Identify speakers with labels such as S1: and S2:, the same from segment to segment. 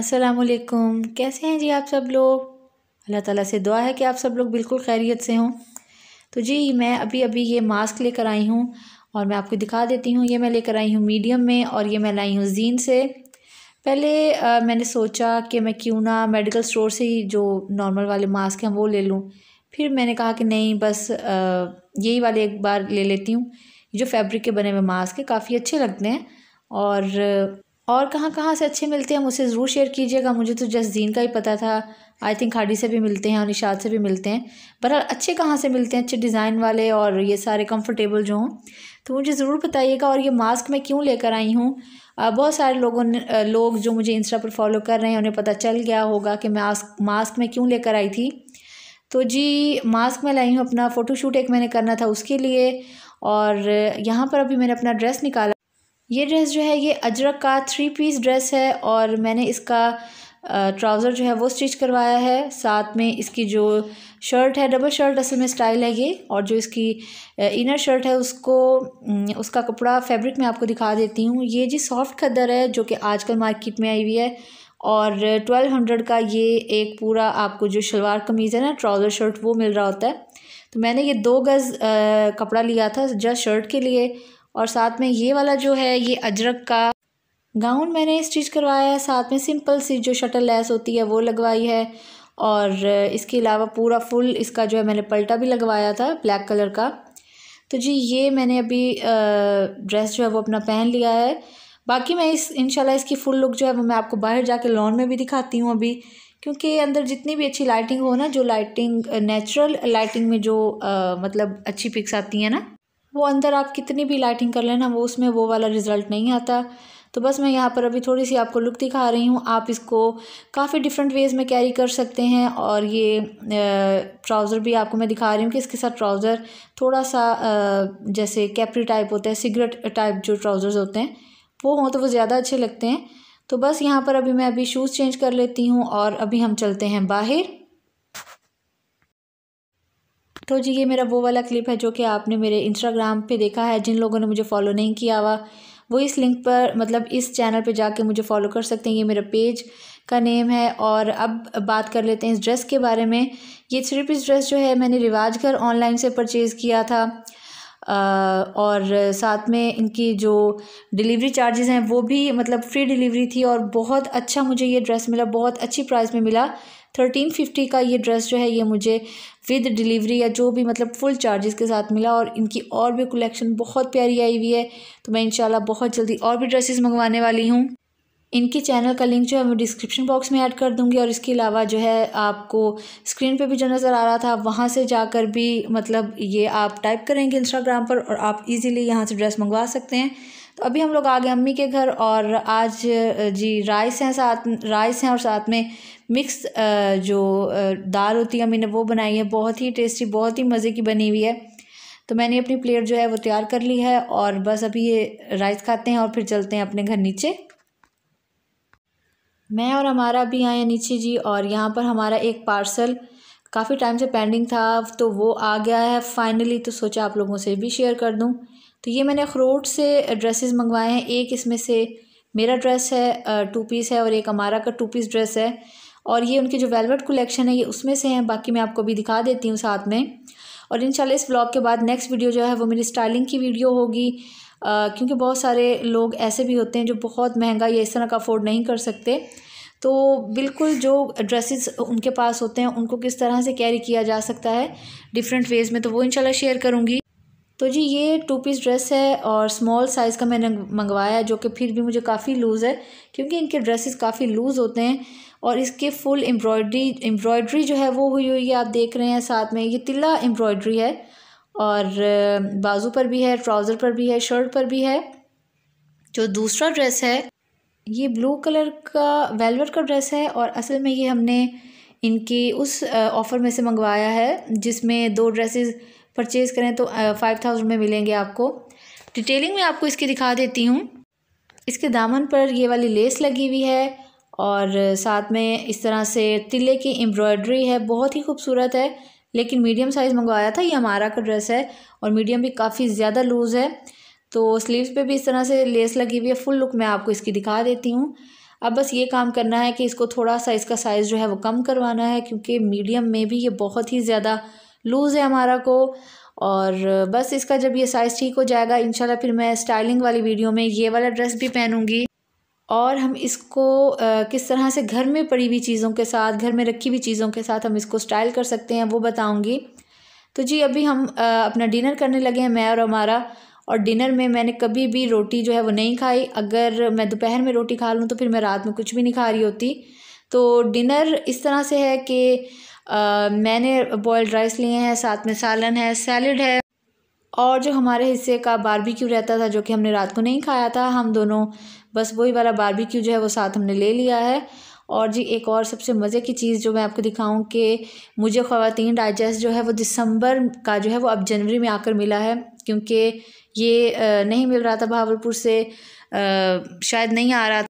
S1: असलकुम कैसे हैं जी आप सब लोग अल्लाह ताला से दुआ है कि आप सब लोग बिल्कुल खैरियत से हों तो जी मैं अभी अभी ये मास्क लेकर आई हूँ और मैं आपको दिखा देती हूँ ये मैं लेकर आई हूँ मीडियम में और ये मैं लाई हूँ जीन से पहले आ, मैंने सोचा कि मैं क्यों ना मेडिकल स्टोर से ही जो नॉर्मल वाले मास्क हैं वो ले लूँ फिर मैंने कहा कि नहीं बस यही वाले एक बार ले लेती हूँ जो फैब्रिक के बने हुए मास्क है काफ़ी अच्छे लगते हैं और और कहाँ कहाँ से अच्छे मिलते हैं मुझसे ज़रूर शेयर कीजिएगा मुझे तो जसदीन का ही पता था आई थिंक खाड़ी से भी मिलते हैं और निशाद से भी मिलते हैं पर हाँ, अच्छे कहाँ से मिलते हैं अच्छे डिज़ाइन वाले और ये सारे कंफर्टेबल जो हों तो मुझे ज़रूर बताइएगा और ये मास्क मैं क्यों लेकर आई हूँ बहुत सारे लोगों ने लोग जो मुझे इंस्टा पर फॉलो कर रहे हैं उन्हें पता चल गया होगा कि मास्क मास्क मैं क्यों लेकर आई थी तो जी मास्क मैं लाई हूँ अपना फ़ोटोशूट एक मैंने करना था उसके लिए और यहाँ पर अभी मैंने अपना ड्रेस निकाला ये ड्रेस जो है ये अजरक का थ्री पीस ड्रेस है और मैंने इसका ट्राउज़र जो है वो स्टिच करवाया है साथ में इसकी जो शर्ट है डबल शर्ट असल में स्टाइल है ये और जो इसकी इनर शर्ट है उसको उसका कपड़ा फैब्रिक मैं आपको दिखा देती हूँ ये जी सॉफ्ट खदर है जो कि आजकल मार्केट में आई हुई है और ट्वेल्व हंड्रेड का ये एक पूरा आपको जो शलवार कमीज़ है ना ट्राउज़र शर्ट वो मिल रहा होता है तो मैंने ये दो गज़ कपड़ा लिया था जस्ट शर्ट के लिए और साथ में ये वाला जो है ये अजरक का गाउन मैंने इस चीज़ करवाया है साथ में सिंपल सी जो शटल लैस होती है वो लगवाई है और इसके अलावा पूरा फुल इसका जो है मैंने पलटा भी लगवाया था ब्लैक कलर का तो जी ये मैंने अभी ड्रेस जो है वो अपना पहन लिया है बाकी मैं इस इनशाला इसकी फुल लुक जो है वो मैं आपको बाहर जाके लॉन में भी दिखाती हूँ अभी क्योंकि अंदर जितनी भी अच्छी लाइटिंग हो ना जो लाइटिंग नेचुरल लाइटिंग में जो आ, मतलब अच्छी पिक्स आती हैं ना वो अंदर आप कितनी भी लाइटिंग कर लेना वो उसमें वो वाला रिज़ल्ट नहीं आता तो बस मैं यहाँ पर अभी थोड़ी सी आपको लुक दिखा रही हूँ आप इसको काफ़ी डिफरेंट वेज़ में कैरी कर सकते हैं और ये ट्राउज़र भी आपको मैं दिखा रही हूँ कि इसके साथ ट्राउज़र थोड़ा सा जैसे कैपरी टाइप होता है सिगरेट टाइप जो ट्राउज़र्स होते हैं वो हों तो वो ज़्यादा अच्छे लगते हैं तो बस यहाँ पर अभी मैं अभी शूज़ चेंज कर लेती हूँ और अभी हम चलते हैं बाहर तो जी ये मेरा वो वाला क्लिप है जो कि आपने मेरे इंस्टाग्राम पे देखा है जिन लोगों ने मुझे फॉलो नहीं किया हुआ वो इस लिंक पर मतलब इस चैनल पे जाके मुझे फॉलो कर सकते हैं ये मेरा पेज का नेम है और अब बात कर लेते हैं इस ड्रेस के बारे में ये थ्री पीस ड्रेस जो है मैंने रिवाज कर ऑनलाइन से परचेज़ किया था और साथ में इनकी जो डिलीवरी चार्जेस हैं वो भी मतलब फ्री डिलीवरी थी और बहुत अच्छा मुझे ये ड्रेस मिला बहुत अच्छी प्राइस में मिला थर्टीन फिफ्टी का ये ड्रेस जो है ये मुझे विद डिलीवरी या जो भी मतलब फुल चार्जेस के साथ मिला और इनकी और भी कलेक्शन बहुत प्यारी आई हुई है तो मैं इन बहुत जल्दी और भी ड्रेसेस मंगवाने वाली हूँ इनके चैनल का लिंक जो है मैं डिस्क्रिप्शन बॉक्स में ऐड कर दूंगी और इसके अलावा जो है आपको स्क्रीन पे भी जो नज़र आ रहा था वहाँ से जाकर भी मतलब ये आप टाइप करेंगे इंस्टाग्राम पर और आप इजीली यहाँ से ड्रेस मंगवा सकते हैं तो अभी हम लोग आ गए अम्मी के घर और आज जी राइस हैं साथ राइस हैं और साथ में मिक्स जो दाल होती है मैंने वो बनाई है बहुत ही टेस्टी बहुत ही मज़े की बनी हुई है तो मैंने अपनी प्लेट जो है वो तैयार कर ली है और बस अभी ये राइस खाते हैं और फिर चलते हैं अपने घर नीचे मैं और हमारा भी आए नीचे जी और यहाँ पर हमारा एक पार्सल काफ़ी टाइम से पेंडिंग था तो वो आ गया है फाइनली तो सोचा आप लोगों से भी शेयर कर दूँ तो ये मैंने अखरोट से ड्रेसेस मंगवाए हैं एक इसमें से मेरा ड्रेस है टू पीस है और एक हमारा का टू पीस ड्रेस है और ये उनकी जो वेलवेट कलेक्शन है ये उसमें से हैं बाकी मैं आपको भी दिखा देती हूँ साथ में और इंशाल्लाह इस ब्लॉग के बाद नेक्स्ट वीडियो जो है वो मेरी स्टाइलिंग की वीडियो होगी क्योंकि बहुत सारे लोग ऐसे भी होते हैं जो बहुत महंगा या इस तरह का अफोर्ड नहीं कर सकते तो बिल्कुल जो ड्रेसेस उनके पास होते हैं उनको किस तरह से कैरी किया जा सकता है डिफरेंट वेज़ में तो वो इंशाल्लाह शेयर करूँगी तो जी ये टू पीस ड्रेस है और स्मॉल साइज़ का मैंने मंगवाया है जो कि फिर भी मुझे काफ़ी लूज़ है क्योंकि इनके ड्रेसेस काफ़ी लूज़ होते हैं और इसके फुल एम्ब्रॉयडरी एम्ब्रॉयडरी जो है वो हुई हुई है आप देख रहे हैं साथ में ये तिल्ला एम्ब्रॉयडरी है और बाजू पर भी है ट्राउज़र पर भी है शर्ट पर भी है जो दूसरा ड्रेस है ये ब्लू कलर का वेलवर का ड्रेस है और असल में ये हमने इनकी उस ऑफ़र में से मंगवाया है जिसमें दो ड्रेसेस परचेज़ करें तो फाइव थाउजेंड में मिलेंगे आपको डिटेलिंग में आपको इसकी दिखा देती हूँ इसके दामन पर ये वाली लेस लगी हुई है और साथ में इस तरह से तिले की एम्ब्रॉयडरी है बहुत ही खूबसूरत है लेकिन मीडियम साइज़ मंगवाया था ये हमारा का ड्रेस है और मीडियम भी काफ़ी ज़्यादा लूज़ है तो स्लीव्स पे भी इस तरह से लेस लगी हुई है फुल लुक मैं आपको इसकी दिखा देती हूँ अब बस ये काम करना है कि इसको थोड़ा सा इसका साइज़ जो है वो कम करवाना है क्योंकि मीडियम में भी ये बहुत ही ज़्यादा लूज़ है हमारा को और बस इसका जब ये साइज़ ठीक हो जाएगा इंशाल्लाह फिर मैं स्टाइलिंग वाली वीडियो में ये वाला ड्रेस भी पहनूँगी और हम इसको किस तरह से घर में पड़ी हुई चीज़ों के साथ घर में रखी हुई चीज़ों के साथ हम इसको स्टाइल कर सकते हैं वो बताऊँगी तो जी अभी हम अपना डिनर करने लगे हैं मैं और हमारा और डिनर में मैंने कभी भी रोटी जो है वो नहीं खाई अगर मैं दोपहर में रोटी खा लूँ तो फिर मैं रात में कुछ भी नहीं खा रही होती तो डिनर इस तरह से है कि मैंने बॉयल्ड राइस लिए हैं साथ में सालन है सैलड है और जो हमारे हिस्से का बारबेक्यू रहता था जो कि हमने रात को नहीं खाया था हम दोनों बस वही वाला बारबेक्यू जो है वो साथ हमने ले लिया है और जी एक और सबसे मज़े की चीज़ जो मैं आपको दिखाऊं कि मुझे ख़वातीन डाइजेस्ट जो है वो दिसंबर का जो है वो अब जनवरी में आकर मिला है क्योंकि ये नहीं मिल रहा था भावलपुर से शायद नहीं आ रहा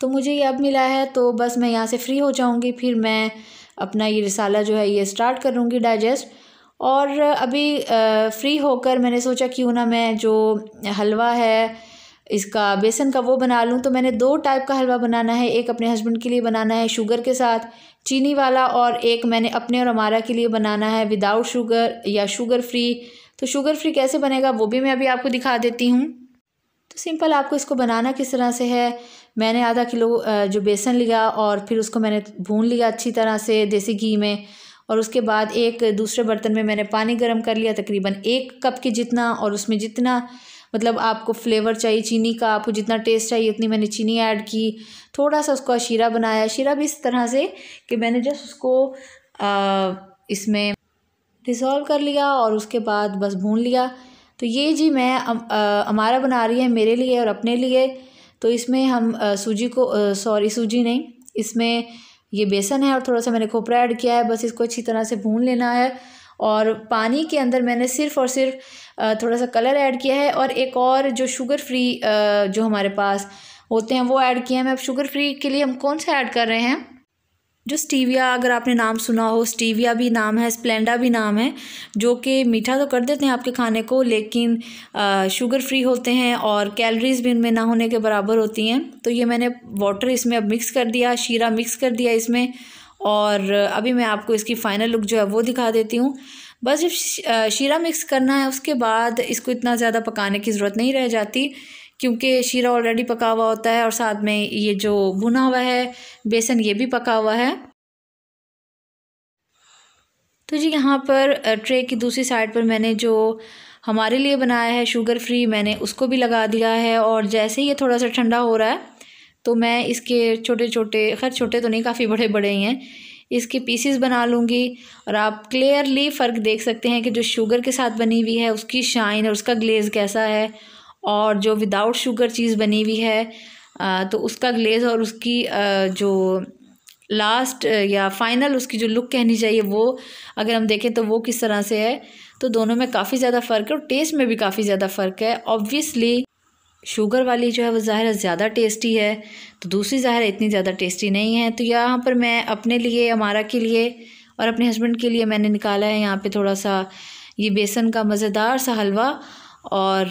S1: तो मुझे ये अब मिला है तो बस मैं यहाँ से फ़्री हो जाऊँगी फिर मैं अपना ये रिसाला जो है ये स्टार्ट करूँगी डाइजेस्ट और अभी फ्री होकर मैंने सोचा क्यों ना मैं जो हलवा है इसका बेसन का वो बना लूँ तो मैंने दो टाइप का हलवा बनाना है एक अपने हस्बैंड के लिए बनाना है शुगर के साथ चीनी वाला और एक मैंने अपने और हमारा के लिए बनाना है विदाउट शुगर या शुगर फ्री तो शुगर फ्री कैसे बनेगा वो भी मैं अभी आपको दिखा देती हूँ सिंपल आपको इसको बनाना किस तरह से है मैंने आधा किलो जो बेसन लिया और फिर उसको मैंने भून लिया अच्छी तरह से देसी घी में और उसके बाद एक दूसरे बर्तन में मैंने पानी गर्म कर लिया तकरीबन एक कप के जितना और उसमें जितना मतलब आपको फ्लेवर चाहिए चीनी का आपको जितना टेस्ट चाहिए उतनी मैंने चीनी ऐड की थोड़ा सा उसको शीरा बनाया शीरा भी इस तरह से कि मैंने जस्ट उसको आ, इसमें डिज़ोल्व कर लिया और उसके बाद बस भून लिया तो ये जी मैं हमारा बना रही है मेरे लिए और अपने लिए तो इसमें हम सूजी को सॉरी सूजी नहीं इसमें ये बेसन है और थोड़ा सा मैंने खोपरा ऐड किया है बस इसको अच्छी तरह से भून लेना है और पानी के अंदर मैंने सिर्फ और सिर्फ थोड़ा सा कलर ऐड किया है और एक और जो शुगर फ्री जो हमारे पास होते हैं वो ऐड किए हैं मैं अब शुगर फ्री के लिए हम कौन सा ऐड कर रहे हैं जो स्टीविया अगर आपने नाम सुना हो स्टीविया भी नाम है स्प्लेंडा भी नाम है जो कि मीठा तो कर देते हैं आपके खाने को लेकिन आ, शुगर फ्री होते हैं और कैलरीज़ भी इनमें ना होने के बराबर होती हैं तो ये मैंने वाटर इसमें अब मिक्स कर दिया शीरा मिक्स कर दिया इसमें और अभी मैं आपको इसकी फ़ाइनल लुक जो है वो दिखा देती हूँ बस जब शीरा मिक्स करना है उसके बाद इसको इतना ज़्यादा पकाने की ज़रूरत नहीं रह जाती क्योंकि शीरा ऑलरेडी पका हुआ होता है और साथ में ये जो भुना हुआ है बेसन ये भी पका हुआ है तो जी यहाँ पर ट्रे की दूसरी साइड पर मैंने जो हमारे लिए बनाया है शुगर फ्री मैंने उसको भी लगा दिया है और जैसे ही ये थोड़ा सा ठंडा हो रहा है तो मैं इसके छोटे छोटे खैर छोटे तो नहीं काफ़ी बड़े बड़े ही हैं इसके पीसीस बना लूँगी और आप क्लियरली फ़र्क देख सकते हैं कि जो शुगर के साथ बनी हुई है उसकी शाइन और उसका ग्लेज़ कैसा है और जो विदाउट शुगर चीज़ बनी हुई है तो उसका ग्लेज़ और उसकी जो लास्ट या फाइनल उसकी जो लुक कहनी चाहिए वो अगर हम देखें तो वो किस तरह से है तो दोनों में काफ़ी ज़्यादा फ़र्क है और टेस्ट में भी काफ़ी ज़्यादा फ़र्क है ऑब्वियसली शुगर वाली जो है वो ज़ाहिर ज़्यादा टेस्टी है तो दूसरी ज़ाहिर इतनी ज़्यादा टेस्टी नहीं है तो यहाँ पर मैं अपने लिए हमारा के लिए और अपने हस्बैंड के लिए मैंने निकाला है यहाँ पे थोड़ा सा ये बेसन का मज़ेदार सा हलवा और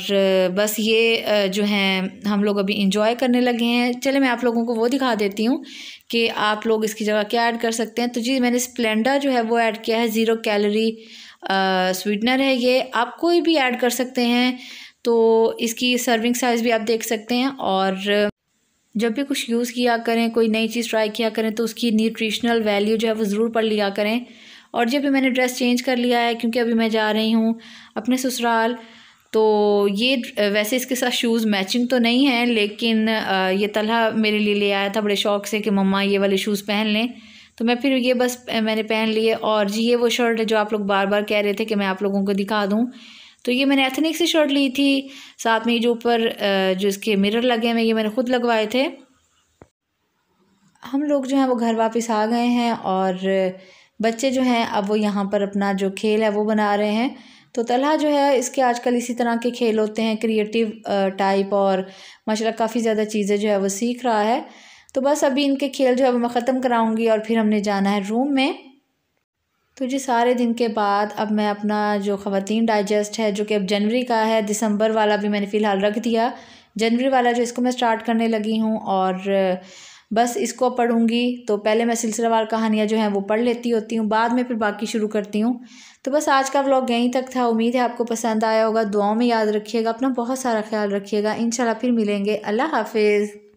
S1: बस ये जो हैं हम लोग अभी इंजॉय करने लगे हैं चले मैं आप लोगों को वो दिखा देती हूँ कि आप लोग इसकी जगह क्या ऐड कर सकते हैं तो जी मैंने स्प्लेंडा जो है वो ऐड किया है ज़ीरो कैलोरी स्वीटनर है ये आप कोई भी ऐड कर सकते हैं तो इसकी सर्विंग साइज़ भी आप देख सकते हैं और जब भी कुछ यूज़ किया करें कोई नई चीज़ ट्राई किया करें तो उसकी न्यूट्रिशनल वैल्यू जो है वो ज़रूर पढ़ लिया करें और जब भी मैंने ड्रेस चेंज कर लिया है क्योंकि अभी मैं जा रही हूँ अपने ससुराल तो ये वैसे इसके साथ शूज़ मैचिंग तो नहीं है लेकिन ये तलहा मेरे लिए ले आया था बड़े शौक से कि मम्मा ये वाले शूज़ पहन लें तो मैं फिर ये बस मैंने पहन लिए और जी ये वो शर्ट है जो आप लोग बार बार कह रहे थे कि मैं आप लोगों को दिखा दूँ तो ये मैंने एथनिक से शर्ट ली थी साथ में जो ऊपर जो इसके मिरर लगे हैं ये मैंने ख़ुद लगवाए थे हम लोग जो हैं वो घर वापस आ गए हैं और बच्चे जो हैं अब वो यहाँ पर अपना जो खेल है वो बना रहे हैं तो तलहा जो है इसके आजकल इसी तरह के खेल होते हैं क्रिएटिव टाइप और माशा काफ़ी ज़्यादा चीज़ें जो है वो सीख रहा है तो बस अभी इनके खेल जो है मैं ख़त्म कराऊँगी और फिर हमने जाना है रूम में तो जी सारे दिन के बाद अब मैं अपना जो ख़वान डाइजेस्ट है जो कि अब जनवरी का है दिसंबर वाला भी मैंने फ़िलहाल रख दिया जनवरी वाला जो इसको मैं स्टार्ट करने लगी हूँ और बस इसको पढ़ूँगी तो पहले मैं सिलसिलावार कहानियाँ जो हैं वो पढ़ लेती होती हूँ बाद में फिर बाकी शुरू करती हूँ तो बस आज का व्लॉग यहीं तक था उम्मीद है आपको पसंद आया होगा दुआओं में याद रखिएगा अपना बहुत सारा ख्याल रखिएगा इन फिर मिलेंगे अल्लाह हाफिज़